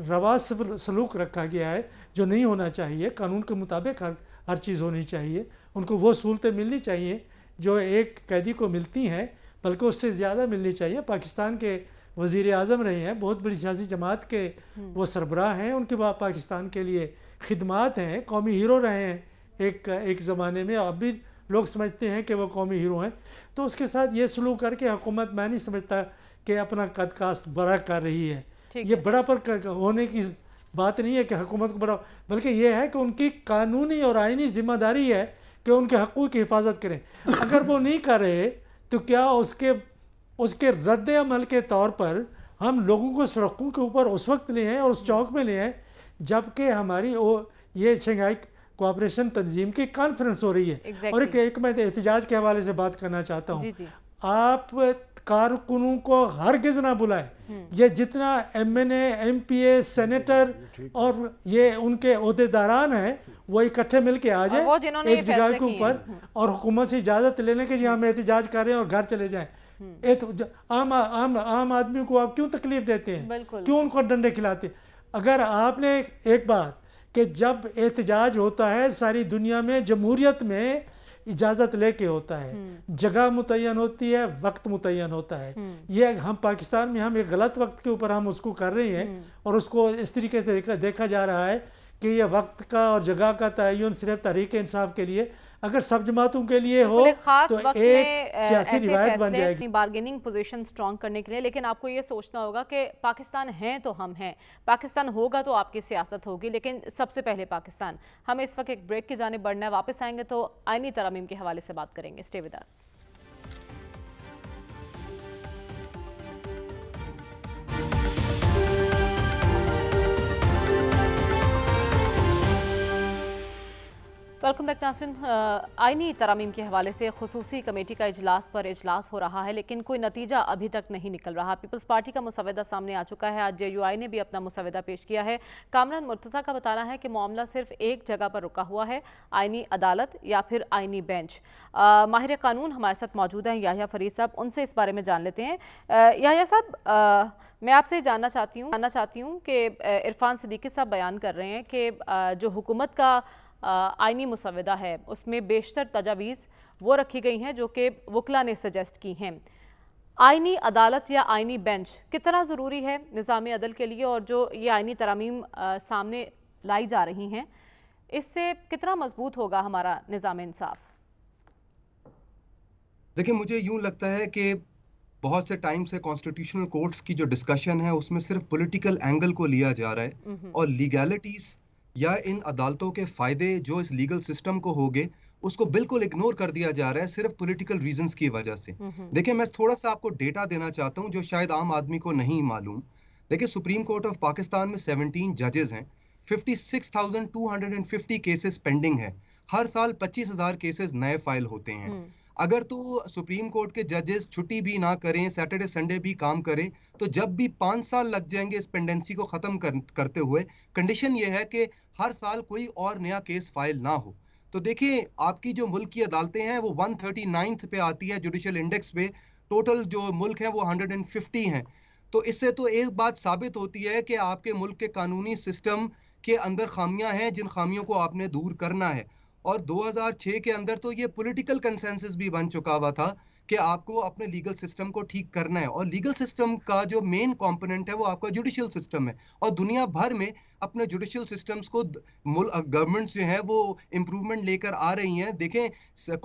Speaker 5: रवा सलूक रखा गया है जो नहीं होना चाहिए कानून के मुताबिक हर हर चीज़ होनी चाहिए उनको वो सहूलतें मिलनी चाहिए जो एक कैदी को मिलती हैं बल्कि उससे ज़्यादा मिलनी चाहिए पाकिस्तान के वजीर अजम रहे हैं बहुत बड़ी सियासी जमात के हम्म। वो सरबराह हैं उनके बाद पाकिस्तान के लिए खिदमात हैं कौमी हीरो रहे हैं एक एक ज़माने में अब भी लोग समझते हैं कि वह कौमी हीरो हैं तो उसके साथ ये सलूक करके हुकूमत मैं नहीं समझता कि अपना कदकास्ट बड़ा कर रही है ये बड़ा पर होने की बात नहीं है कि हुकूमत को बड़ा बल्कि ये है कि उनकी कानूनी और आइनी जिम्मेदारी है कि उनके हकूक़ की हिफाजत करें अगर वो नहीं कर रहे तो क्या उसके उसके रद्द अमल के तौर पर हम लोगों को सड़कों के ऊपर उस वक्त ले आए और उस चौक में ले आए जबकि हमारी वो ये शंघाई कोऑपरेशन तंजीम की कॉन्फ्रेंस हो रही है exactly. और एक, एक मैं एहतजाज के हवाले से बात करना चाहता हूँ आप कारकुनों को हर गिज ना बुलाए हम्म। ये जितना M N M P A senator और ये उनके अहदेदारान हैं वो इकट्ठे मिलके आ जाए एक जगह के ऊपर हम्म। और हुकूमत से इजाज़त लेने के लिए हम एहतजाज करें और घर चले जाएं हम्म। आम आम आम आदमी को आप क्यों तकलीफ देते हैं क्यों उनको डंडे खिलाते अगर आपने एक बात कि जब एहतजाज होता है सारी दुनिया में जमहूरियत में इजाज़त लेके होता है हम्म। जगह मुतन होती है वक्त मुतन होता है हम्म। ये हम पाकिस्तान में हम एक गलत वक्त के ऊपर हम उसको कर रहे हैं हम्म। और उसको इस तरीके से देखा, देखा जा रहा है कि यह वक्त का और जगह का तयन सिर्फ तहरीक इंसाफ के लिए अगर सब जमातों के लिए हो खास तो वक्त एक सियासी रिवायत बन जाएगी अपनी
Speaker 1: बार्गेनिंग पोजीशन स्ट्रॉन्ग करने के लिए लेकिन आपको ये सोचना होगा कि पाकिस्तान हैं तो हम हैं पाकिस्तान होगा तो आपकी सियासत होगी लेकिन सबसे पहले पाकिस्तान हम इस वक्त एक ब्रेक की जाने बढ़ना है वापस आएंगे तो आइनी तरमीम के हवाले से बात करेंगे स्टे विदास वेलकम बैक नासन आइनी तरामीम के हवाले से खसूसी कमेटी का इजलास पर इजलास हो रहा है लेकिन कोई नतीजा अभी तक नहीं निकल रहा पीपल्स पार्टी का मुसवदा सामने आ चुका है आज जे यू आई ने भी अपना मुसवदा पेश किया है कामरान मुर्तज़ा का बताना है कि मामला सिर्फ एक जगह पर रुका हुआ है आइनी अदालत या फिर आइनी बेंच माहिर कानून हमारे साथ मौजूद हैं याहिया फरीद साहब उनसे इस बारे में जान लेते हैं याहिया साहब मैं आपसे जानना चाहती हूँ जानना चाहती हूँ कि इरफान सदीकी साहब बयान कर रहे हैं कि जो हुकूमत का आइनी मुसवदा है उसमें बेशतर तजावीज़ वो रखी गई हैं जो कि वकला ने सजेस्ट की हैं आइनी अदालत या आइनी बेंच कितना ज़रूरी है निज़ाम अदल के लिए और जो ये आइनी तरामीम सामने लाई जा रही हैं इससे कितना मजबूत होगा हमारा निज़ाम इंसाफ
Speaker 6: देखिए मुझे यूं लगता है कि बहुत से टाइम से कॉन्स्टिट्यूशनल कोर्ट्स की जो डिस्कशन है उसमें सिर्फ पॉलिटिकल एंगल को लिया जा रहा है हम्म, हम्म। और लीगैलिटीज़ या इन अदालतों के फ़ायदे जो इस लीगल सिस्टम को गए उसको बिल्कुल इग्नोर कर दिया जा रहा है सिर्फ पॉलिटिकल रीजंस की वजह से हम्म, हम्म। देखिए मैं थोड़ा सा आपको डेटा देना चाहता हूँ जो शायद आम आदमी को नहीं मालूम देखिए सुप्रीम कोर्ट ऑफ पाकिस्तान में 17 जजेस हैं 56,250 केसेस पेंडिंग है हर साल 25,000 केसेस नए फाइल होते हैं हम्म। अगर तो सुप्रीम कोर्ट के जजेस छुट्टी भी ना करें सैटरडे संडे भी काम करें तो जब भी पाँच साल लग जाएंगे इस पेंडेंसी को ख़त्म कर, करते हुए कंडीशन ये है कि हर साल कोई और नया केस फाइल ना हो तो देखिए आपकी जो मुल्क की अदालतें हैं वो वन थर्टी नाइन्थ पे आती है जुडिशल इंडेक्स पे टोटल जो मुल्क हैं वो हंड्रेड एंड फिफ्टी हैं तो इससे तो एक बात साबित होती है कि आपके मुल्क के कानूनी सिस्टम के अंदर खामियां हैं जिन खामियों को आपने दूर करना है और 2006 के अंदर तो ये पॉलिटिकल कंसेंसस भी बन चुका हुआ था कि आपको अपने लीगल सिस्टम को ठीक करना है और लीगल सिस्टम का जो मेन कंपोनेंट है वो आपका जुडिशियल सिस्टम है और दुनिया भर में अपने जुडिशियल सिस्टम्स को गवर्नमेंट्स जो हैं वो इम्प्रूवमेंट लेकर आ रही हैं देखें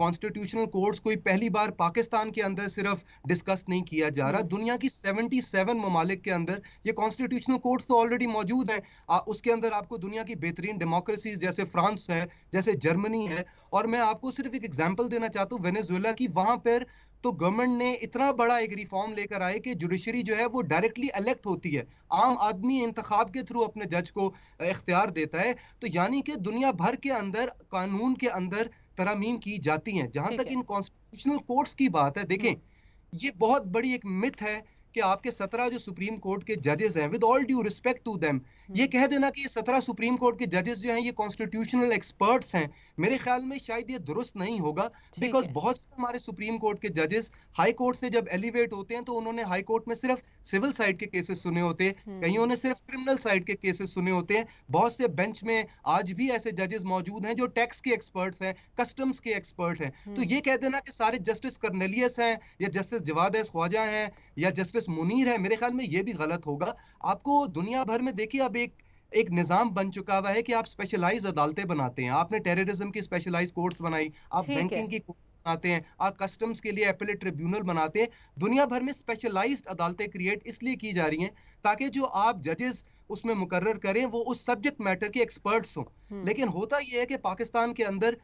Speaker 6: कॉन्स्टिट्यूशनल कोर्ट्स कोई पहली बार पाकिस्तान के अंदर सिर्फ डिस्कस नहीं किया जा रहा हम्म। दुनिया की 77 सेवन ममालिक के अंदर ये कॉन्स्टिट्यूशनल कोर्ट्स तो ऑलरेडी मौजूद हैं उसके अंदर आपको दुनिया की बेहतरीन डेमोक्रेसीज जैसे फ्रांस है जैसे जर्मनी है और मैं आपको सिर्फ एक एग्जाम्पल देना चाहता हूँ वेनेजुएला की वहाँ पर तो गवर्नमेंट ने इतना बड़ा एक रिफॉर्म लेकर आए कि जुडिशरी जो है वो डायरेक्टली इलेक्ट होती है आम आदमी इंतखाब के थ्रू अपने जज को इख्तियार देता है तो यानी कि दुनिया भर के अंदर कानून के अंदर तरामीम की जाती हैं जहां तक है। इन कॉन्स्टिट्यूशनल कोर्ट्स की बात है देखें हम्म। ये बहुत बड़ी एक मिथ है कि आपके सत्रह जो सुप्रीम कोर्ट के जजेस हैं with all due respect to them ये हम्म। कह देना कि ये सत्रह सुप्रीम कोर्ट के जजेस जो हैं ये कॉन्स्टिट्यूशनल एक्सपर्ट्स हैं मेरे ख्याल में शायद ये दुरुस्त नहीं होगा बिकॉज बहुत से हमारे सुप्रीम कोर्ट के जजेस हाई कोर्ट से जब एलिवेट होते हैं तो उन्होंने हाई कोर्ट में सिर्फ सिविल साइड के केसेस सुने होते हैं हम्म। कहीं उन्होंने सिर्फ क्रिमिनल साइड के केसेस सुने होते हैं बहुत से बेंच में आज भी ऐसे जजेस मौजूद हैं जो टैक्स के एक्सपर्ट्स हैं कस्टम्स के एक्सपर्ट हैं तो हम्म। ये कह देना कि सारे जस्टिस कर्नेलियस हैं या जस्टिस जवाद ख्वाजा हैं या जस्टिस मुनीर है मेरे ख्याल में ये भी गलत होगा आपको दुनिया भर में देखिए अब एक एक निज़ाम बन चुका हुआ है कि आप स्पेशलाइज अदालतें बनाते हैं आपने टेररिज्म की स्पेशलाइज कोर्ट्स बनाई आप बैंकिंग की बनाते हैं आप कस्टम्स के लिए एपिलेट ट्रिब्यूनल बनाते हैं दुनिया भर में स्पेशलाइज अदालतें क्रिएट इसलिए की जा रही हैं ताकि जो आप जजेस उसमें मुकर्र करें वो उस सब्जेक्ट मैटर के एक्सपर्ट्स हों हम्म। लेकिन होता यह है कि पाकिस्तान के अंदर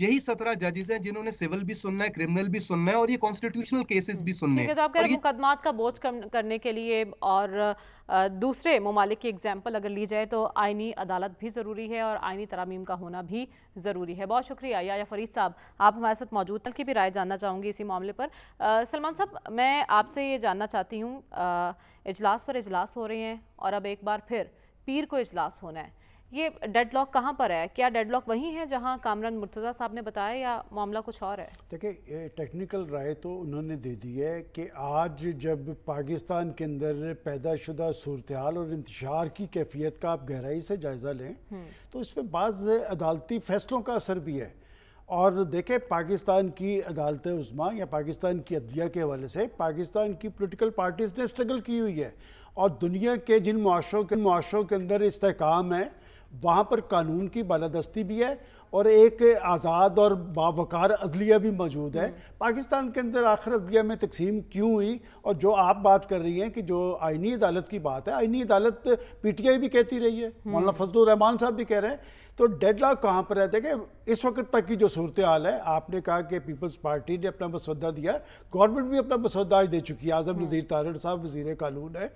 Speaker 6: यही सत्रह जजेस हैं जिन्होंने सिविल भी सुनना है क्रिमिनल भी सुनना है और ये कॉन्स्टिट्यूशनल केसेस भी सुनने हैं तो आप कह रहे
Speaker 1: मुकदमात का बोझ कम करने के लिए और दूसरे ममालिक की एग्जाम्पल अगर ली जाए तो आइनी अदालत भी ज़रूरी है और आइनी तरामीम का होना भी ज़रूरी है बहुत शुक्रिया या, या फरीद साहब आप हमारे साथ मौजूद तल की भी राय जानना चाहूँगी इसी मामले पर सलमान साहब मैं आपसे ये जानना चाहती हूँ इजलास पर इजलास हो रहे हैं और अब एक बार फिर पीर को इजलास होना है ये डेडलॉक कहाँ पर है क्या डेडलॉक वही है जहाँ कामरान मुर्तज़ा साहब ने बताया या मामला कुछ और है
Speaker 2: देखिए टेक्निकल राय तो उन्होंने दे दी है कि आज जब पाकिस्तान के अंदर पैदाशुदा सूरत और इंतजार की कैफियत का आप गहराई से जायज़ा लें हम्म। तो इसमें बाज़ अदालती फैसलों का असर भी है और देखें पाकिस्तान की अदालत उस्मा या पाकिस्तान की अदिया के हवाले से पाकिस्तान की पोलिटिकल पार्टीज़ ने स्ट्रगल की हुई है और दुनिया के जिन माशों के माशों के अंदर इसकाम है वहाँ पर कानून की बालादस्ती भी है और एक आज़ाद और बावकार अदलिया भी मौजूद है हम्म। पाकिस्तान के अंदर आखिर अदलिया में तकसीम क्यों हुई और जो आप बात कर रही हैं कि जो आइनी अदालत की बात है आइनी अदालत पी टी आई भी कहती रही है हम्म। मौलाना फजल रहमान साहब भी कह रहे हैं तो डेड लॉक कहाँ पर रहते हैं इस वक्त तक की जो सूरत हाल है आपने कहा कि पीपल्स पार्टी ने अपना मसौदा दिया गवर्नमेंट भी अपना मसौदा आज दे चुकी है आजम नज़ीर हम्म। तारण साहब वजीर कानून है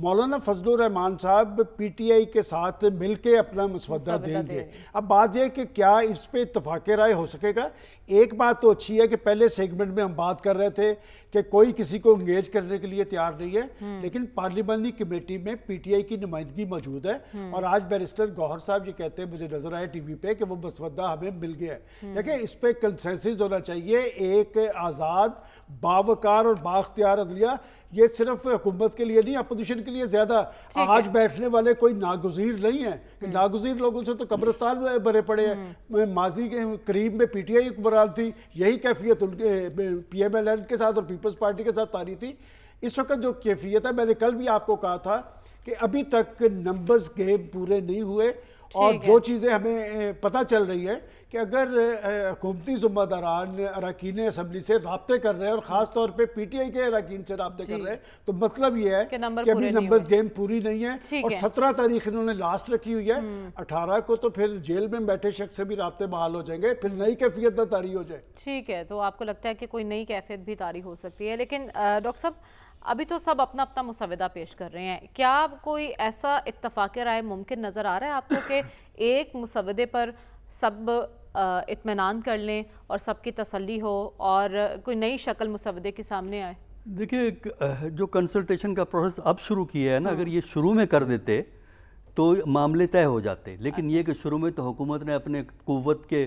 Speaker 2: मौलाना साहब रहमान साहब पीटीआई के साथ मिल के अपना मसवदा देंगे अब बात यह कि क्या इस पर इतफाक़ राय हो सकेगा एक बात तो अच्छी है कि पहले सेगमेंट में हम बात कर रहे थे कि कोई किसी को इंगेज करने के लिए तैयार नहीं है हम्म। लेकिन पार्लियामानी कमेटी में पीटीआई की नुमाइंदगी मौजूद है हम्म। और आज बैरिस्टर गौहर साहब ये कहते हैं मुझे नजर टी वी पे कि वो मसवदा हमें मिल गया है हम्म। देखिए इस पर कंसेंसिस होना चाहिए एक आज़ाद बावकार और बाख्तियार अदलिया ये सिर्फ हुकूमत के लिए नहीं अपोजिशन के लिए ज्यादा आज बैठने वाले कोई नागुजीर नहीं है कि हम्म। नागुजीर लोगों से तो कब्रस्तान भरे पड़े हैं हम्म। माजी के करीब में पीटीआई हुक्मरान थी यही कैफियत उनके पीएमएलएन के साथ और पीपल्स पार्टी के साथ तारी थी इस वक्त जो कैफियत है मैंने कल भी आपको कहा था कि अभी तक नंबर्स गेम पूरे नहीं हुए और जो चीज़ें हमें पता चल रही है कि अगर हुकूमती ज़ुम्मेदारान अरकान असम्बली से रबते कर रहे हैं और ख़ास तौर पर पी टी आई के अरकान से रबते कर रहे हैं तो मतलब ये है कि अभी नंबर्स गेम पूरी नहीं है और सत्रह तारीख इन्होंने लास्ट रखी हुई है हम्म। अठारह को तो फिर जेल में बैठे शख्स से भी रबते बहाल हो जाएंगे फिर नई कैफियत ना तारी हो जाए
Speaker 1: ठीक है तो आपको लगता है कि कोई नई कैफियत भी तारी हो सकती है लेकिन डॉक्टर साहब अभी तो सब अपना अपना मुसविदा पेश कर रहे हैं क्या कोई ऐसा इतफाक़ राय मुमकिन नज़र आ रहा है आपको कि एक मुसवदे पर सब इतमान कर लें और सबकी तसल्ली हो और कोई नई शक्ल मुसवदे के सामने आए
Speaker 3: देखिए जो कंसल्टेशन का प्रोसेस अब शुरू किया है ना हाँ। अगर ये शुरू में कर देते तो मामले तय हो जाते लेकिन अच्छा। ये कि शुरू में तो हुकूमत ने अपने कुत के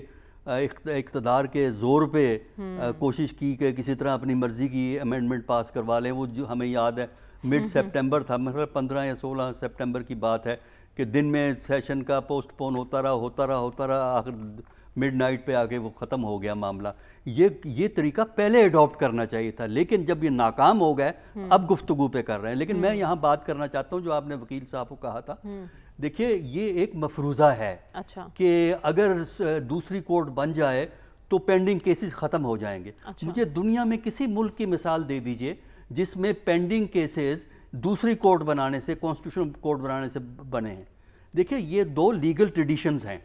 Speaker 3: इकतदार के ज़ोर पे हम्म। कोशिश की कि किसी तरह अपनी मर्ज़ी की अमेंडमेंट पास करवा लें वो जो हमें याद है मिड सेप्टेम्बर हम्म, हम्म। था मतलब पंद्रह या सोलह सेप्टेम्बर की बात है कि दिन में सेशन का पोस्टपोन होता रहा होता रहा होता रहा आखिर मिडनाइट पे आके वो ख़त्म हो गया मामला ये ये तरीका पहले अडॉप्ट करना चाहिए था लेकिन जब ये नाकाम हो गए हम्म। अब गुफ्तगु पे कर रहे हैं लेकिन मैं हम्म। यहाँ बात करना चाहता हूँ जो आपने वकील साहब को कहा था हम्म। देखिए ये एक मफरूज़ा है अच्छा। कि अगर दूसरी कोर्ट बन जाए तो पेंडिंग केसेस ख़त्म हो जाएंगे अच्छा। मुझे दुनिया में किसी मुल्क की मिसाल दे दीजिए जिसमें पेंडिंग केसेस दूसरी कोर्ट बनाने से कॉन्स्टिट्यूशन कोर्ट बनाने से बने हैं देखिए ये दो लीगल ट्रेडिशंस हैं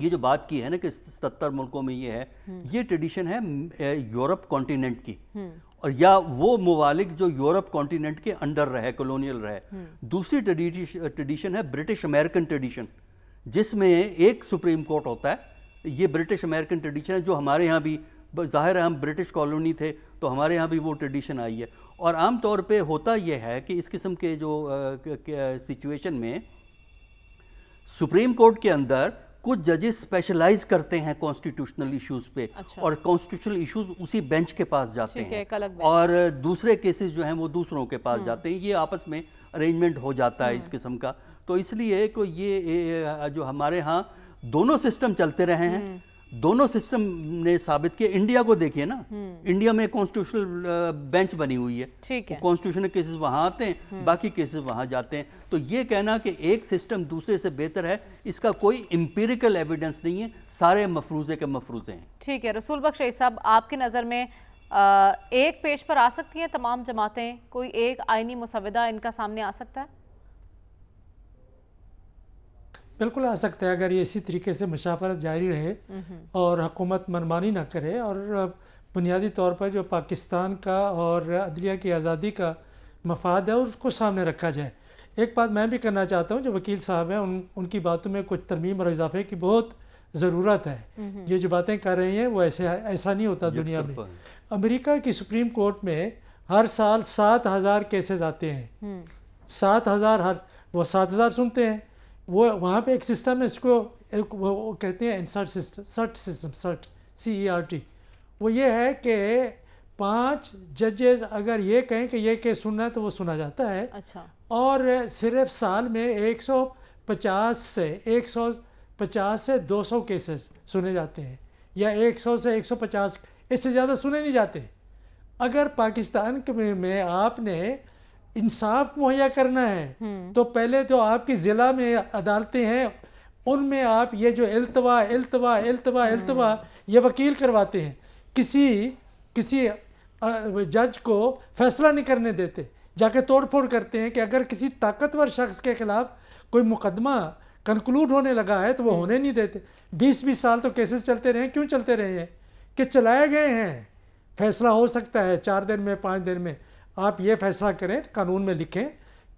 Speaker 3: ये जो बात की है ना कि सत्तर मुल्कों में ये है हम्म। ये ट्रेडिशन है यूरोप कॉन्टिनेंट की हम्म। और या वो ममालिक जो यूरोप कॉन्टिनेंट के अंडर रहे कॉलोनियल रहे हम्म। दूसरी ट्रेडिशन है ब्रिटिश अमेरिकन ट्रेडिशन जिसमें एक सुप्रीम कोर्ट होता है ये ब्रिटिश अमेरिकन ट्रेडिशन है जो हमारे यहाँ भी जाहिर है हम ब्रिटिश कॉलोनी थे तो हमारे यहाँ भी वो ट्रेडिशन आई है और आम तौर पे होता यह है कि इस किस्म के जो सिचुएशन में सुप्रीम कोर्ट के अंदर कुछ जजेस स्पेशलाइज करते हैं कॉन्स्टिट्यूशनल इश्यूज पे अच्छा। और कॉन्स्टिट्यूशनल इश्यूज उसी बेंच के पास जाते हैं और दूसरे केसेस जो हैं वो दूसरों के पास हम्म। जाते हैं ये आपस में अरेंजमेंट हो जाता है इस हम्म। किस्म का तो इसलिए को ये जो हमारे यहाँ दोनों सिस्टम चलते रहे हैं हम्म। दोनों सिस्टम ने साबित किया इंडिया को देखिए ना इंडिया हम्म। में कॉन्स्टिट्यूशनल बेंच बनी हुई है ठीक है कॉन्स्टिट्यूशनल केसेस वहां आते हैं हम्म। बाकी केसेस वहां जाते हैं तो ये कहना कि एक सिस्टम दूसरे से बेहतर है इसका कोई इम्पेरिकल एविडेंस नहीं है सारे मफरूजे के मफरूजे हैं
Speaker 1: ठीक है रसूल बख्श साहब आपकी नज़र में आ, एक पेज पर आ सकती हैं तमाम जमातें कोई एक आइनी मुसविदा इनका सामने आ सकता है
Speaker 5: बिल्कुल आ सकता है अगर ये इसी तरीके से मुशाफरत जारी रहे और हकूमत मनमानी ना करे और बुनियादी तौर पर जो पाकिस्तान का और अदलिया की आज़ादी का मफाद है उसको सामने रखा जाए एक बात मैं भी करना चाहता हूँ जो वकील साहब हैं उन उनकी बातों में कुछ तरमीम और इजाफे की बहुत ज़रूरत है ये जो बातें कर रही हैं वो ऐसे ऐसा नहीं होता दुनिया तो में तो अमेरिका की सुप्रीम कोर्ट में हर साल सात हज़ार केसेस आते हैं हम्म। सात हज़ार हर वो सात हज़ार सुनते हैं वो वहाँ पे एक सिस्टम है इसको एक वो, वो कहते हैं insert system cert system cert C E R T वो ये है कि पांच जजेस अगर ये कहें कि ये केस सुनना है तो वो सुना जाता है अच्छा और सिर्फ साल में 150 से 150 से 200 केसेस सुने जाते हैं या 100 से 150 इससे ज़्यादा सुने नहीं जाते अगर पाकिस्तान में आपने इंसाफ मुहैया करना है हम्म। तो पहले जो आपकी ज़िला में अदालतें हैं उनमें आप ये जो अल्तवा अल्तवा अल्तवा अल्तवा हम्म। ये वकील करवाते हैं किसी किसी जज को फैसला नहीं करने देते जाके तोड़फोड़ करते हैं कि अगर किसी ताकतवर शख्स के खिलाफ कोई मुकदमा कंक्लूड होने लगा है तो वो हम्म। होने नहीं देते बीस बीस साल तो केसेस चलते रहे क्यों चलते रहे हैं कि चलाए गए हैं फैसला हो सकता है चार दिन में पाँच दिन में आप ये फैसला करें कानून में लिखें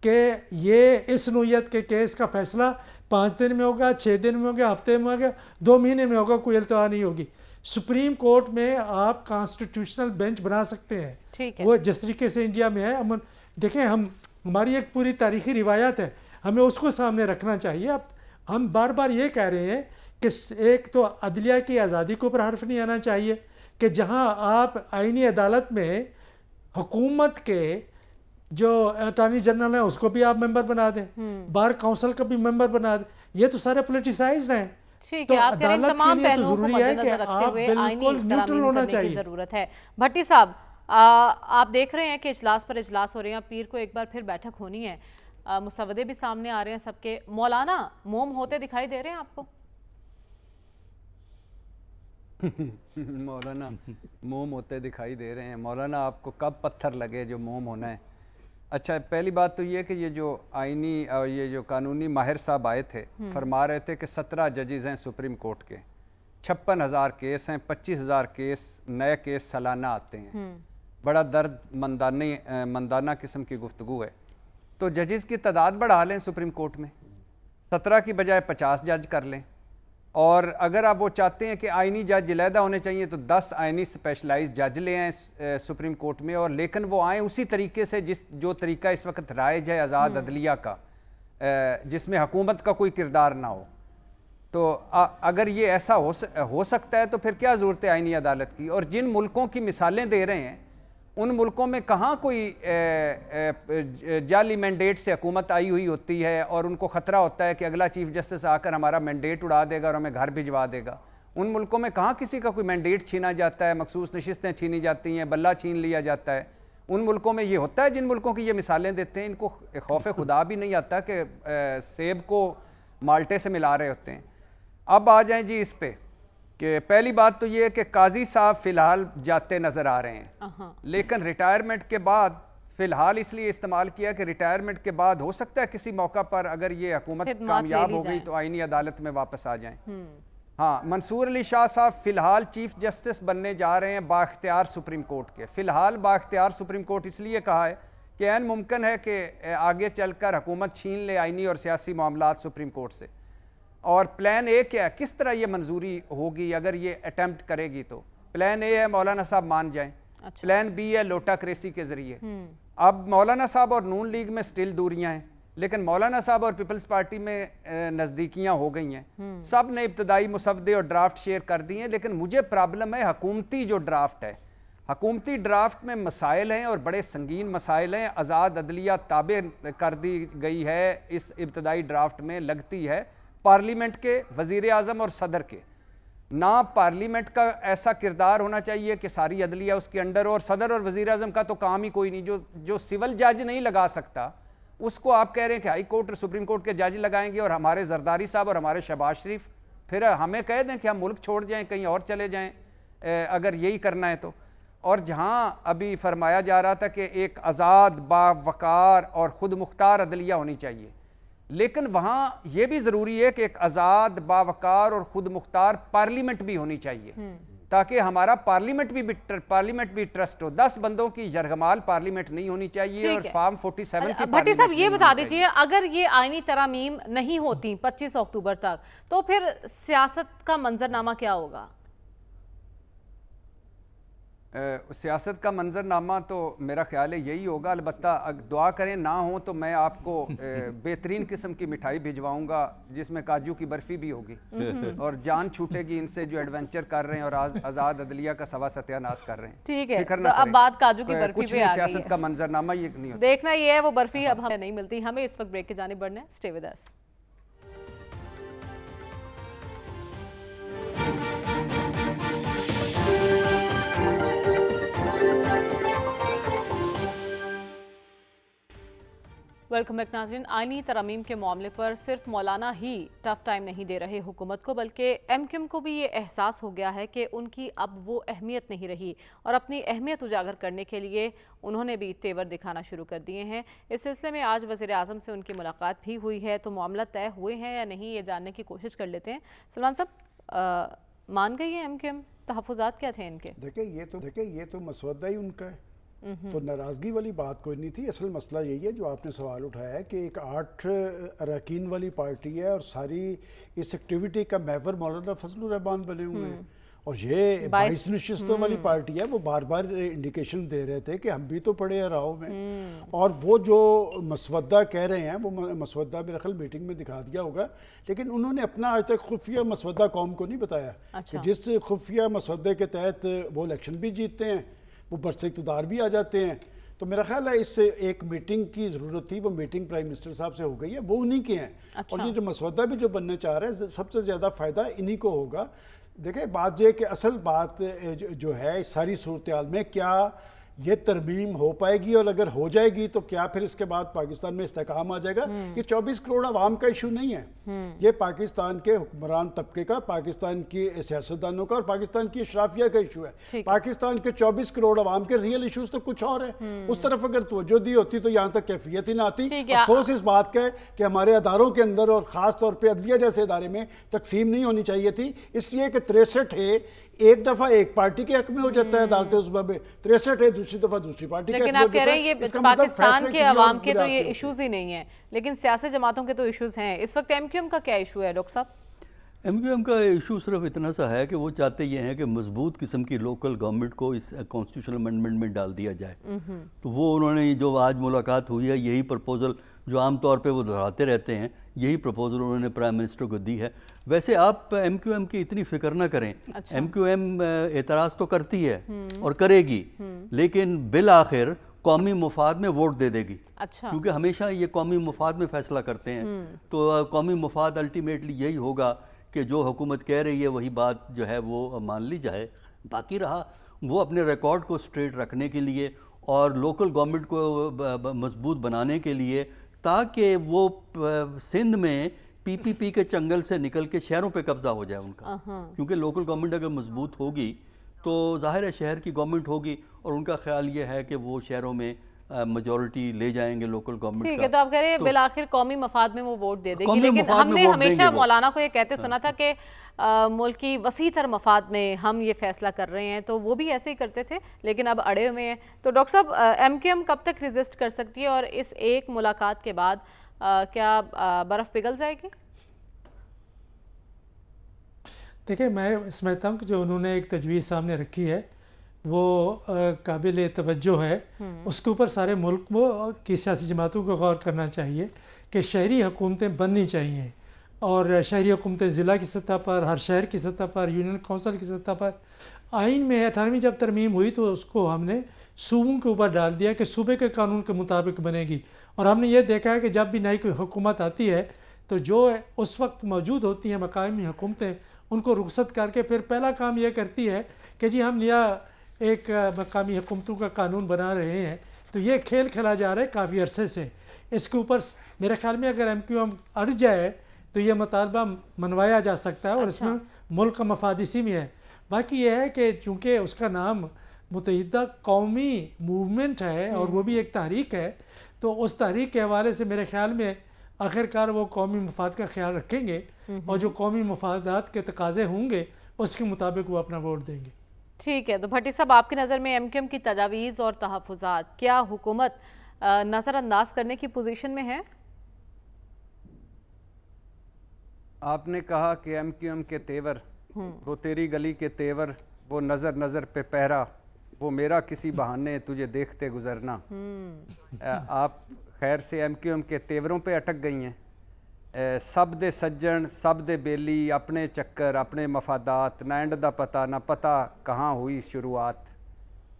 Speaker 5: कि ये इस नोयत के केस का फैसला पाँच दिन में होगा छः दिन में होगा हफ्ते में होगा दो महीने में होगा कोई अल्तवा नहीं होगी सुप्रीम कोर्ट में आप कॉन्स्टिट्यूशनल बेंच बना सकते हैं ठीक है वो जिस तरीके से इंडिया में है अमन देखें हम हमारी एक पूरी तारीखी रिवायत है हमें उसको सामने रखना चाहिए अब हम बार बार ये कह रहे हैं कि एक तो अदलिया की आज़ादी को ऊपर हर्फ नहीं आना चाहिए कि जहाँ आप आइनी अदालत में हुकूमत के जो अटॉर्नी जनरल है उसको भी आप मेंबर बना दें हम्म। बार काउंसिल का भी मेंबर बना दें ये तो सारे पोलिटिसाइज हैं
Speaker 1: तो आप अदालत तमाम के लिए तो जरूरी है कि आप बिल्कुल न्यूट्रल होना चाहिए जरूरत है भट्टी साहब आप देख रहे हैं कि इजलास पर इजलास हो रहे हैं पीर को एक बार फिर बैठक होनी है मुसवदे भी सामने आ रहे हैं सबके मौलाना मोम होते दिखाई दे रहे हैं आपको
Speaker 4: मौलाना मोम होते दिखाई दे रहे हैं मौलाना आपको कब पत्थर लगे जो मोम होना है अच्छा पहली बात तो ये कि ये जो आईनी और ये जो कानूनी माहिर साहब आए थे हम्म। फरमा रहे थे कि सत्रह जजेज़ हैं सुप्रीम कोर्ट के छप्पन हज़ार केस हैं पच्चीस हज़ार केस नए केस सालाना आते हैं हम्म। बड़ा दर्द मंदानी मंदाना किस्म की गुफ्तु है तो जजेज़ की तादाद बढ़ा लें सुप्रीम कोर्ट में सत्रह की बजाय पचास जज कर लें और अगर आप वो चाहते हैं कि आइनी जज जलैदा होने चाहिए तो 10 आइनी स्पेशलाइज जज ले आए सुप्रीम कोर्ट में और लेकिन वो आएँ उसी तरीके से जिस जो तरीका इस वक्त राइज है आज़ाद हम्म। अदलिया का जिसमें हुकूमत का कोई किरदार ना हो तो आ, अगर ये ऐसा हो, हो सकता है तो फिर क्या ज़रूरत है आइनी अदालत की और जिन मुल्कों की मिसालें दे रहे हैं उन मुल्कों में कहाँ कोई जाली मैंडेट से हुकूमत आई हुई होती है और उनको ख़तरा होता है कि अगला चीफ जस्टिस आकर हमारा मैंडेट उड़ा देगा और हमें घर भिजवा देगा उन मुल्कों में कहाँ किसी का कोई मैंडेट छीना जाता है मखसूस नशस्तें छीनी जाती हैं बल्ला छीन लिया जाता है उन मुल्कों में ये होता है जिन मुल्कों की ये मिसालें देते हैं इनको खौफ खुदा भी नहीं आता कि सेब को माल्टे से मिला रहे होते हैं अब आ जाएँ जी इस पर कि पहली बात तो ये है कि काजी साहब फ़िलहाल जाते नज़र आ रहे हैं लेकिन रिटायरमेंट के बाद फ़िलहाल इसलिए इस्तेमाल किया कि रिटायरमेंट के बाद हो सकता है किसी मौका पर अगर ये हुकूमत कामयाब हो गई तो आईनी अदालत में वापस आ जाए हम्म। हाँ मंसूर अली शाह साहब फ़िलहाल चीफ जस्टिस बनने जा रहे हैं बाख्तियार सुप्रीम कोर्ट के फ़िलहाल बाख्तियार सुप्रीम कोर्ट इसलिए कहा है कि एन मुमकिन है कि आगे चलकर हुकूमत छीन ले आईनी और सियासी मामला सुप्रीम कोर्ट से और प्लान ए क्या है किस तरह ये मंजूरी होगी अगर ये अटैम्प्ट करेगी तो प्लान ए है मौलाना साहब मान जाएं अच्छा। प्लान बी है लोटा क्रेसी के जरिए हम्म। अब मौलाना साहब और नून लीग में स्टिल दूरियां हैं लेकिन मौलाना साहब और पीपल्स पार्टी में नज़दीकियां हो गई हैं हम्म। सब ने इब्तदाई मुसवदे और ड्राफ्ट शेयर कर दिए हैं लेकिन मुझे प्रॉब्लम है हकूमती जो ड्राफ्ट है हकूमती ड्राफ्ट में मसाइल हैं और बड़े संगीन मसाइल हैं आज़ाद अदलिया ताबे कर दी गई है इस इब्तदाई ड्राफ्ट में लगती है पार्लियामेंट के वजीर अजम और सदर के ना पार्लियामेंट का ऐसा किरदार होना चाहिए कि सारी अदलिया उसके अंडर और सदर और वज़ी अजम का तो काम ही कोई नहीं जो जो सिविल जज नहीं लगा सकता उसको आप कह रहे हैं कि हाई कोर्ट और सुप्रीम कोर्ट के जज लगाएंगे और हमारे जरदारी साहब और हमारे शहबाज शरीफ फिर हमें कह दें कि हम मुल्क छोड़ जाएं कहीं और चले जाएं अगर यही करना है तो और जहाँ अभी फरमाया जा रहा था कि एक आज़ाद बावकार और ख़ुद मुख्तार अदलिया होनी चाहिए लेकिन वहाँ यह भी ज़रूरी है कि एक आज़ाद बावकार और ख़ुद मुख्तार पार्लियामेंट भी होनी चाहिए हम्म। ताकि हमारा पार्लियामेंट भी, भी पार्लियामेंट भी ट्रस्ट हो दस बंदों की यरगमाल पार्लियामेंट नहीं होनी चाहिए और फार्म 47 सेवन की भट्टी साहब ये बता दीजिए
Speaker 1: अगर ये आइनी तरामीम नहीं होती 25 अक्टूबर तक तो फिर सियासत का मंजरनामा क्या होगा
Speaker 4: सियासत का मंजरनामा तो मेरा ख्याल है यही होगा अलबत् दुआ करें ना हो तो मैं आपको बेहतरीन किस्म की मिठाई भिजवाऊंगा जिसमें काजू की बर्फ़ी भी होगी हम्म। और जान छूटेगी इनसे जो एडवेंचर कर रहे हैं और आज आज़ाद अदलिया का सवा सत्यानाश कर रहे हैं ठीक है तो अब बात
Speaker 1: काजू की तो बर्फ़ी कुछ सियासत का
Speaker 4: मंजरनामा ये नहीं
Speaker 1: देखना ये है वो बर्फ़ी अब हमें नहीं मिलती हमें इस वक्त ब्रेक के जाने बढ़ने वेलकम बैक नाजरीन आइनी तरमीम के मामले पर सिर्फ मौलाना ही टफ टाइम नहीं दे रहे हुकूमत को बल्कि एम क्यूम को भी ये एहसास हो गया है कि उनकी अब वो अहमियत नहीं रही और अपनी अहमियत उजागर करने के लिए उन्होंने भी तेवर दिखाना शुरू कर दिए हैं इस सिलसिले में आज वजे अजम से उनकी मुलाकात भी हुई है तो मामला तय हुए हैं या नहीं ये जानने की कोशिश कर लेते हैं सलमान साहब मान गई है एम क्यूम तहफात क्या थे इनके
Speaker 2: देखिए ये तो देखिए ये तो मसौदा ही उनका है तो नाराज़गी वाली बात कोई नहीं थी असल मसला यही है जो आपने सवाल उठाया है कि एक आठ अरकान वाली पार्टी है और सारी इस एक्टिविटी का महवर मौलाना रहमान बने हुए हैं हम्म। और ये बाईस नशस्तों हम्म। वाली पार्टी है वो बार बार इंडिकेशन दे रहे थे कि हम भी तो पड़े हैं राहों में हम्म। और वो जो मसवदा कह रहे हैं वो मसवदा मेरा ख्याल मीटिंग में दिखा दिया होगा लेकिन उन्होंने अपना आज तक खुफिया मसवदा कौम को नहीं बताया अच्छा। कि जिस खुफिया मसवदे के तहत वो इलेक्शन भी जीतते हैं वो बरसे इकतदार भी आ जाते हैं तो मेरा ख्याल है इससे एक मीटिंग की ज़रूरत थी वो मीटिंग प्राइम मिनिस्टर साहब से हो गई है वो उन्हीं के हैं अच्छा। और ये जो मसौदा भी जो बनना चाह रहे हैं सबसे ज़्यादा फ़ायदा इन्हीं को होगा देखिए बात यह कि असल बात जो है इस सारी सूरत में क्या ये तरमीम हो पाएगी और अगर हो जाएगी तो क्या फिर इसके बाद पाकिस्तान में इस्तेकाम आ जाएगा हम्म। ये 24 करोड़ आवाम का इशू नहीं है हम्म। ये पाकिस्तान के हुक्मरान तबके का पाकिस्तान की सियासतदानों का और पाकिस्तान की अशराफिया का इशू है पाकिस्तान के 24 करोड़ आवाम के रियल इशूज तो कुछ और है हम्म। उस तरफ अगर तोजो दी होती तो यहाँ तक कैफियत ही ना आती अफसोस इस बात का है कि हमारे अदारों के अंदर और ख़ास तौर पर अदलिया जैसे इदारे में तकसीम नहीं होनी चाहिए थी इसलिए कि तिरसठ है एक दफ़ा एक पार्टी के हक में हो जाता है अदालत उस में तिरसठ है दूसरी तो दफा दूसरी पार्टी लेकिन आप कह रहे हैं ये मतलब पाकिस्तान
Speaker 1: के अवाम के तो ये इशूज ही नहीं है लेकिन सियासी जमातों के तो इश्यूज हैं इस वक्त एम क्यू एम का क्या इशू है डॉक्टर साहब
Speaker 3: एम क्यू एम का इशू सिर्फ इतना सा है कि वो चाहते ये हैं कि मजबूत किस्म की लोकल गवर्नमेंट को इस कॉन्स्टिट्यूशनल अमेंडमेंट में डाल दिया जाए हम्म। तो वो उन्होंने जो आज मुलाकात हुई है यही प्रपोजल जो आमतौर पे वो दोहराते रहते हैं यही प्रपोजल उन्होंने प्राइम मिनिस्टर को दी है वैसे आप एम क्यू एम की इतनी फिक्र ना करें एम क्यू एम एतराज़ तो करती है हम्म। और करेगी हम्म। लेकिन बिल आखिर कौमी मुफाद में वोट दे देगी
Speaker 1: अच्छा क्योंकि हमेशा
Speaker 3: ये कौमी मुफाद में फैसला करते हैं हम्म। तो कौमी मुफाद अल्टीमेटली यही होगा कि जो हुकूमत कह रही है वही बात जो है वो मान ली जाए बाकी रहा वो अपने रिकॉर्ड को स्ट्रेट रखने के लिए और लोकल गवर्नमेंट को मजबूत बनाने के लिए ताकि वो सिंध में पीपीपी के चंगल से निकल के शहरों पे कब्जा हो जाए
Speaker 1: उनका क्योंकि
Speaker 3: लोकल गवर्नमेंट अगर मजबूत होगी तो जाहिर है शहर की गवर्नमेंट होगी और उनका ख्याल ये है कि वो शहरों में मेजोरिटी ले जाएंगे लोकल गवर्नमेंट ठीक है तो आप कह रहे हैं तो बिल आखिर
Speaker 1: कौमी मफाद में वो वोट दे देंगे लेकिन हमने हमेशा मौलाना को ये कहते हाँ, सुना था हाँ। कि मुल्क की वसी तर मफाद में हम ये फैसला कर रहे हैं तो वो भी ऐसे ही करते थे लेकिन अब अड़े हुए हैं तो डॉक्टर साहब एम के एम कब तक रजिस्ट कर सकती है और इस एक मुलाकात के बाद आ, क्या बर्फ़ पिघल जाएगी
Speaker 5: देखिए मैं समझता हूँ कि जो उन्होंने एक तजवीज़ सामने रखी है वो काबिल तवज्जो है हम्म। उसके ऊपर सारे मुल्क को की सियासी जमातों को गौर करना चाहिए कि शहरी हुकूमतें बननी चाहिए और शहरी हुकूमतें ज़िला की सतह पर हर शहर की सतह पर यूनियन काउंसिल की सतह पर आइन में अठारहवीं जब तरमीम हुई तो उसको हमने सूबों के ऊपर डाल दिया कि सूबे के कानून के मुताबिक बनेगी और हमने ये देखा है कि जब भी नई कोई हुकूमत आती है तो जो उस वक्त मौजूद होती हैं मकामी हुकूमतें उनको रुखसत करके फिर पहला काम यह करती है कि जी हम नया एक मकामी हुकूमतों का कानून बना रहे हैं तो ये खेल खेला जा रहा है काफ़ी अरसे से इसके ऊपर मेरे ख्याल में अगर एम क्यू एम अड़ जाए तो ये मुतालबा मनवाया जा सकता है और अच्छा। इसमें मुल्क का मफाद इसी में है बाकी यह है कि चूँकि उसका नाम मुतहद कौमी मूवमेंट है और वो भी हम्म। एक तहरीक है तो उस तहरीक के हवाले से मेरे ख्याल में आखिरकार वो कौमी मफाद का ख्याल रखेंगे हम्म, और जो हम्म। कौमी मफादात के तकाजे होंगे उसके मुताबिक वो अपना वोट देंगे
Speaker 1: ठीक है तो भट्टी साहब आपकी नज़र में एम की तजावीज़ और तहफात क्या हुकूमत नज़रअंदाज करने की पोजीशन में है
Speaker 4: आपने कहा कि एम क्यू एम के तेवर हम्म। वो तेरी गली के तेवर वो नज़र नज़र पे पहरा वो मेरा किसी बहाने तुझे देखते गुजरना
Speaker 5: हम्म।
Speaker 4: आप खैर से एम क्यू एम के तेवरों पे अटक गई हैं सब दे सज्जन सब दे बेली अपने चक्कर अपने मफादात ना एंड दा पता ना पता कहाँ हुई शुरुआत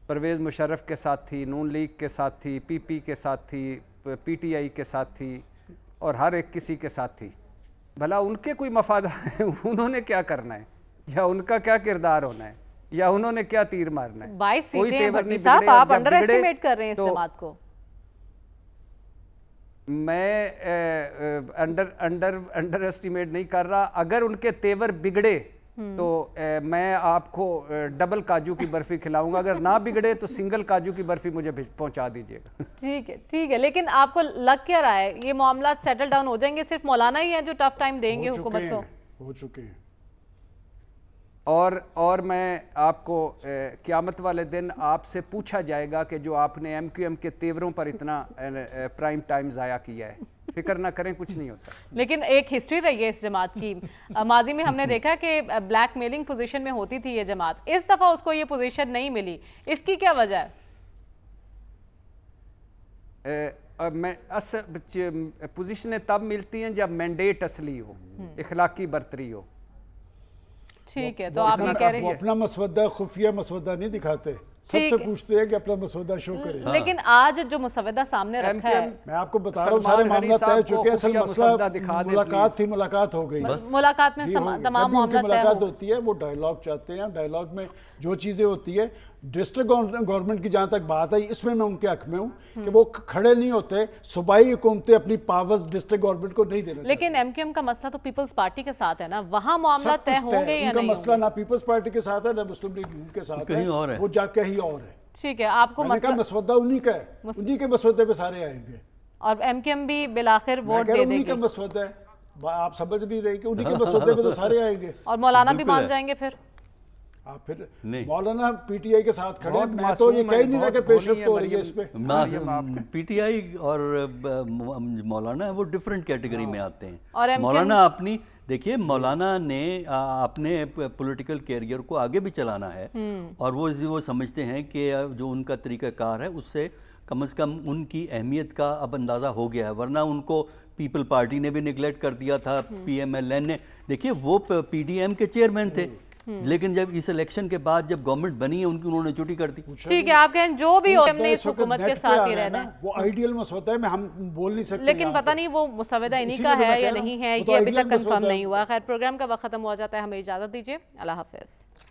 Speaker 4: परवेज़ मुशर्रफ के साथी नून लीग के साथी पीपी के साथी पीटीआई के साथी और हर एक किसी के साथी भला उनके कोई मफादा उन्होंने क्या करना है या उनका क्या किरदार होना है या उन्होंने क्या तीर मारना है
Speaker 1: कोई तेवर नहीं आप अंडर कर रहे हैं इस बात तो को
Speaker 4: मैं ए, अंडर अंडर अंडर एस्टिमेट नहीं कर रहा अगर उनके तेवर बिगड़े हम्म। तो ए, मैं आपको डबल काजू की बर्फी खिलाऊंगा अगर ना बिगड़े तो सिंगल काजू की बर्फी मुझे पहुंचा दीजिएगा
Speaker 1: ठीक है ठीक है लेकिन आपको लग क्या रहा है ये मामला सेटल डाउन हो जाएंगे सिर्फ मौलाना ही है जो टफ टाइम
Speaker 4: देंगे हुकूमत को हो चुके हैं और और मैं आपको क्यामत वाले दिन आपसे पूछा जाएगा कि जो आपने एम क्यू एम के तेवरों पर इतना प्राइम टाइम ज़ाया किया है फिक्र ना करें कुछ नहीं होता
Speaker 1: लेकिन एक हिस्ट्री रही है इस जमात की माजी में हमने देखा कि ब्लैक मेलिंग पोजिशन में होती थी ये जमात इस दफ़ा उसको ये पोजिशन नहीं मिली इसकी क्या वजह है
Speaker 4: ए, मैं असल पोजिशनें तब मिलती हैं जब मैंडेट असली हो
Speaker 2: हम्म। इखलाकी बरतरी हो
Speaker 1: ठीक है तो आप ये कह रहे हैं
Speaker 2: अपना मसवदा खुफिया मसवदा नहीं दिखाते सबसे पूछते हैं कि अपना मसवदा शो हम्म, करें हाँ। लेकिन
Speaker 1: आज जो मसवदा सामने रखा है मैं आपको
Speaker 2: बता रहा हूँ सारे मामला तय चुके हैं असल मसला मुलाकात थी मुलाकात हो गई मुलाकात में तमाम मुलाकात होती है वो डायलॉग चाहते हैं डायलॉग में जो चीजें होती है डिस्ट्रिक्ट गवर्नमेंट की जहाँ तक बात आई इसमें मैं उनके हक में हूँ कि वो खड़े नहीं होते सूबाई हुकूमतें अपनी पावर्स डिस्ट्रिक्ट गवर्नमेंट को नहीं दे रहे
Speaker 1: लेकिन एमकेएम का मसला तो पीपल्स पार्टी के साथ है ना वहाँ मामला तय होंगे या नहीं मसला
Speaker 2: ना पीपल्स पार्टी के साथ है ना मुस्लिम लीग के साथ है वो जाके ही और है
Speaker 1: ठीक है आपको मसवदा
Speaker 2: उन्हीं का है उन्हीं के मसवदे पे सारे आएंगे
Speaker 1: और एम भी बिलाखिर वोट दे देंगे का
Speaker 2: मसवदा है आप समझ नहीं रहे कि उन्हीं के मसवदे पे तो सारे आएंगे और मौलाना भी मान जाएंगे फिर आप फिर मौलाना पीटीआई के साथ खड़े मैं तो ये कहीं नहीं रहा कि पेशरफ तो हो रही है इस पे
Speaker 3: पीटीआई और मौलाना है वो डिफरेंट कैटेगरी में हाँ। आते हैं मौलाना अपनी देखिए मौलाना ने अपने पॉलिटिकल कैरियर को आगे भी चलाना है हम्म। और वो वो समझते हैं कि जो उनका तरीक़ाकार है उससे कम से कम उनकी अहमियत का अब अंदाज़ा हो गया है वरना उनको पीपल पार्टी ने भी निगलेक्ट कर दिया था पीएमएलएन हम्म। ने देखिए वो पीडीएम के चेयरमैन थे हम्म। हम्म। लेकिन जब इस इलेक्शन के बाद जब गवर्नमेंट बनी है उनकी उन्होंने छुट्टी कर दी
Speaker 1: ठीक है आप कहें जो भी हो तो हमने इस हुकूमत के साथ ही रहना वो
Speaker 2: आइडियल में सोता है मैं हम बोल नहीं सकते लेकिन पता
Speaker 1: नहीं वो मुसवदा इन्हीं का तो है या नहीं है ये तो अभी तक कंफर्म नहीं हुआ खैर प्रोग्राम का वक्त खत्म हो जाता है हमें इजाज़त दीजिए अल्लाह हाफिज़